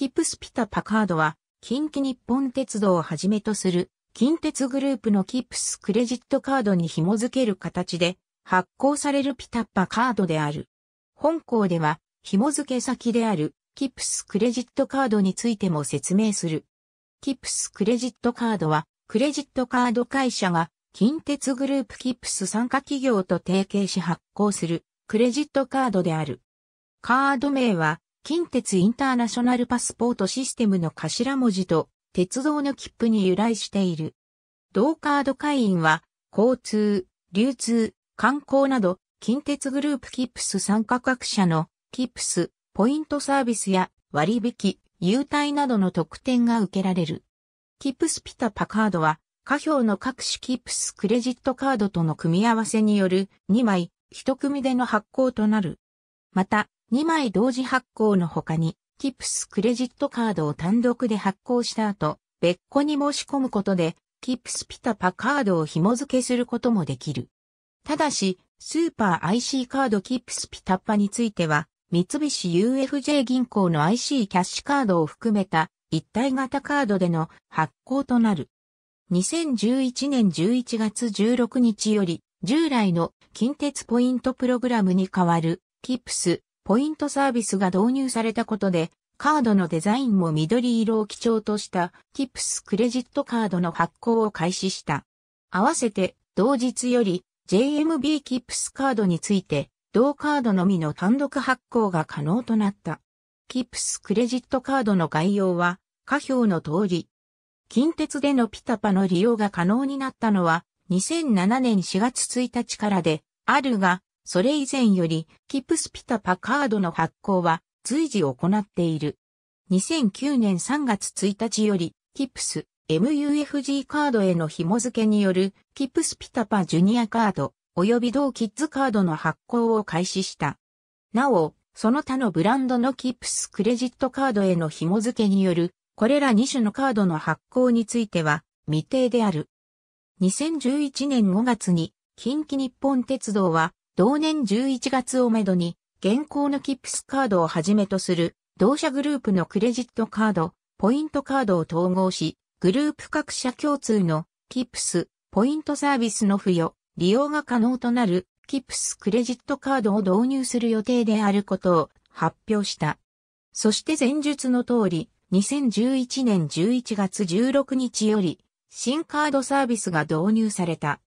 キプスピタ・パカードは、近畿日本鉄道をはじめとする、近鉄グループのキプスクレジットカードに紐付ける形で、発行されるピタッパカードである。本校では、紐付け先である、キプスクレジットカードについても説明する。キプスクレジットカードは、クレジットカード会社が、近鉄グループキプス参加企業と提携し発行する、クレジットカードである。カード名は、近鉄インターナショナルパスポートシステムの頭文字と鉄道の切符に由来している。同カード会員は交通、流通、観光など近鉄グループキップス参加各社のキップス、ポイントサービスや割引、優待などの特典が受けられる。キップスピタパカードは、下表の各種キップスクレジットカードとの組み合わせによる2枚、1組での発行となる。また、2枚同時発行の他に、キプスクレジットカードを単独で発行した後、別個に申し込むことで、キプスピタパカードを紐付けすることもできる。ただし、スーパー IC カードキプスピタパについては、三菱 UFJ 銀行の IC キャッシュカードを含めた一体型カードでの発行となる。2011年11月16日より従来の近鉄ポイントプログラムに代わるキプスポイントサービスが導入されたことで、カードのデザインも緑色を基調とした TIPS クレジットカードの発行を開始した。合わせて同日より JMB キプスカードについて同カードのみの単独発行が可能となった。キプスクレジットカードの概要は下表の通り。近鉄でのピタパの利用が可能になったのは2007年4月1日からであるがそれ以前より、キプスピタパカードの発行は随時行っている。2009年3月1日より、キプス MUFG カードへの紐付けによる、キプスピタパジュニアカード、及び同キッズカードの発行を開始した。なお、その他のブランドのキプスクレジットカードへの紐付けによる、これら2種のカードの発行については、未定である。2011年5月に、近畿日本鉄道は、同年11月をめどに、現行のキップスカードをはじめとする、同社グループのクレジットカード、ポイントカードを統合し、グループ各社共通のキップス、ポイントサービスの付与、利用が可能となるキップスクレジットカードを導入する予定であることを発表した。そして前述の通り、2011年11月16日より、新カードサービスが導入された。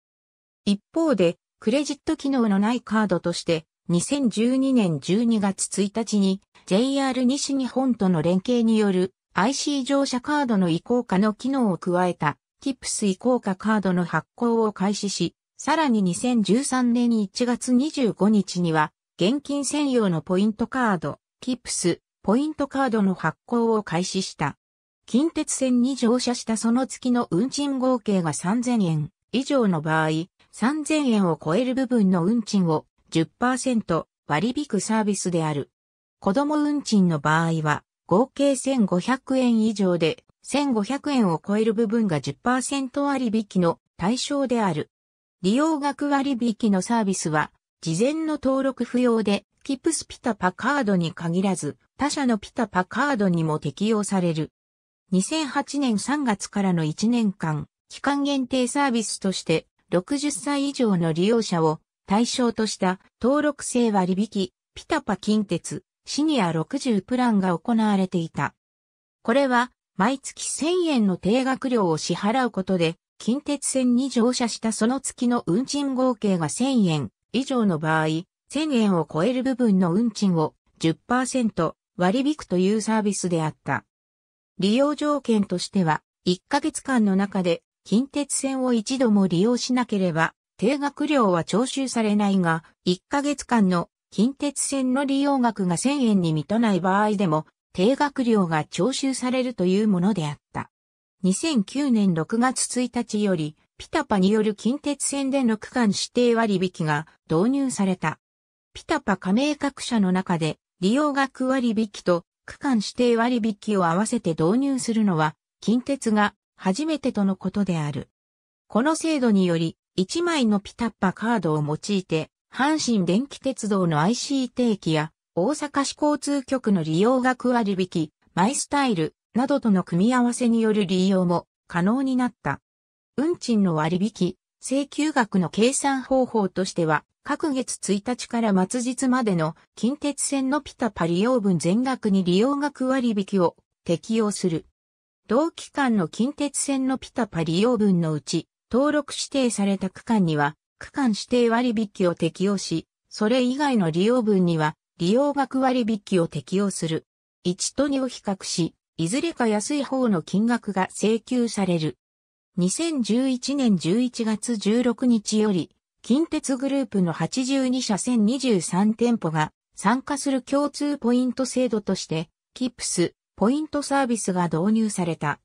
一方で、クレジット機能のないカードとして、2012年12月1日に JR 西日本との連携による IC 乗車カードの移行化の機能を加えた TIPS 移行化カードの発行を開始し、さらに2013年1月25日には現金専用のポイントカード TIPS ポイントカードの発行を開始した。近鉄線に乗車したその月の運賃合計が3000円以上の場合、3000円を超える部分の運賃を10%割引サービスである。子供運賃の場合は合計1500円以上で1500円を超える部分が10%割引の対象である。利用額割引のサービスは事前の登録不要でキプスピタパカードに限らず他社のピタパカードにも適用される。2008年3月からの1年間、期間限定サービスとして60歳以上の利用者を対象とした登録制割引、ピタパ近鉄、シニア60プランが行われていた。これは、毎月1000円の定額料を支払うことで、近鉄線に乗車したその月の運賃合計が1000円以上の場合、1000円を超える部分の運賃を10%割引くというサービスであった。利用条件としては、1ヶ月間の中で近鉄線を一度も利用しなければ、定額料は徴収されないが、1ヶ月間の近鉄線の利用額が1000円に満たない場合でも、定額料が徴収されるというものであった。2009年6月1日より、ピタパによる近鉄線での区間指定割引が導入された。ピタパ加盟各社の中で、利用額割引と区間指定割引を合わせて導入するのは、近鉄が初めてとのことである。この制度により、1枚のピタッパカードを用いて、阪神電気鉄道の IC 定期や、大阪市交通局の利用額割引、マイスタイルなどとの組み合わせによる利用も可能になった。運賃の割引、請求額の計算方法としては、各月1日から末日までの近鉄線のピタパ利用分全額に利用額割引を適用する。同期間の近鉄線のピタパ利用分のうち、登録指定された区間には、区間指定割引を適用し、それ以外の利用分には、利用額割引を適用する。1と2を比較し、いずれか安い方の金額が請求される。2011年11月16日より、近鉄グループの82社1023店舗が参加する共通ポイント制度として、キップス、ポイントサービスが導入された。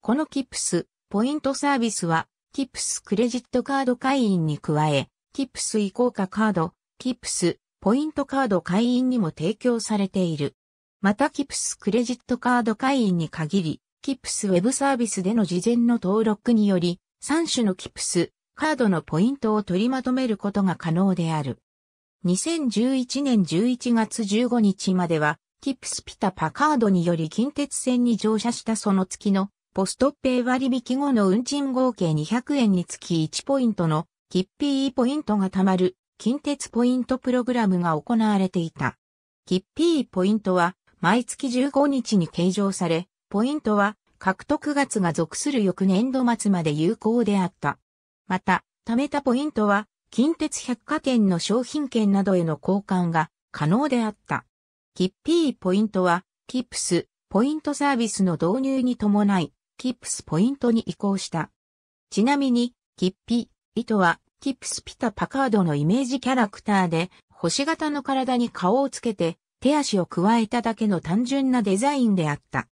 このキップス、ポイントサービスは、キップスクレジットカード会員に加え、キップス移行化カード、キップス、ポイントカード会員にも提供されている。またキップスクレジットカード会員に限り、キップスウェブサービスでの事前の登録により、3種のキップス、カードのポイントを取りまとめることが可能である。2011年11月15日までは、キップスピタ・パカードにより近鉄線に乗車したその月のポストペイ割引後の運賃合計200円につき1ポイントのキッピーポイントが貯まる近鉄ポイントプログラムが行われていた。キッピーポイントは毎月15日に計上され、ポイントは獲得月が属する翌年度末まで有効であった。また、貯めたポイントは近鉄百貨店の商品券などへの交換が可能であった。キッピーポイントは、キップスポイントサービスの導入に伴い、キップスポイントに移行した。ちなみに、キッピー糸は、キップスピタパカードのイメージキャラクターで、星型の体に顔をつけて、手足を加えただけの単純なデザインであった。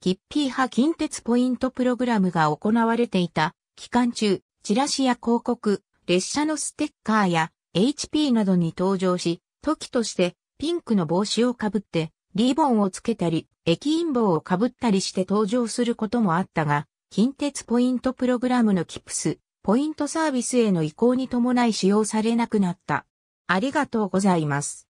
キッピー派近鉄ポイントプログラムが行われていた期間中、チラシや広告、列車のステッカーや HP などに登場し、時としてピンクの帽子をかぶって、リボンをつけたり、駅員帽をかぶったりして登場することもあったが、近鉄ポイントプログラムのキプス、ポイントサービスへの移行に伴い使用されなくなった。ありがとうございます。